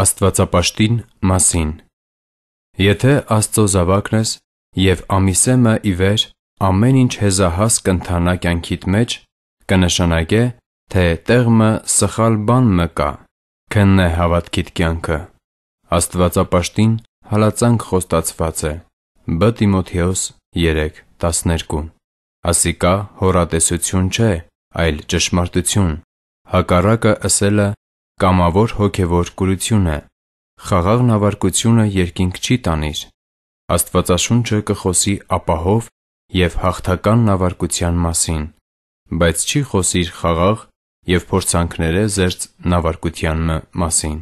Աստվածապաշտին մասին Եթե Աստծո զավակն ես և ամիսեմը ի վեր ամեն ինչ հեզահաս կընթանա կյանքիդ մեջ, կնշանակե, թե տեղմը սխալ բան մկա, քնն է հավատքիդ կյանքը։ Աստվածապաշտին հալածանք խոստացված է։ Բ Տիմոթեոս 3:12 Ասիկա հորատեսություն չէ, այլ ճշմարտություն։ Հակառակը ըսելը Կամավոր հոգևոր կուրությունը Խաղաղ նավարկությունը երկինք չի տանիր Աստվածաշունչը կխոսի ապահով և հաղթական նավարկության մասին, բայց չի խոսիր խաղաղ և փորձանքներե զերծ նավարկությանը մասին։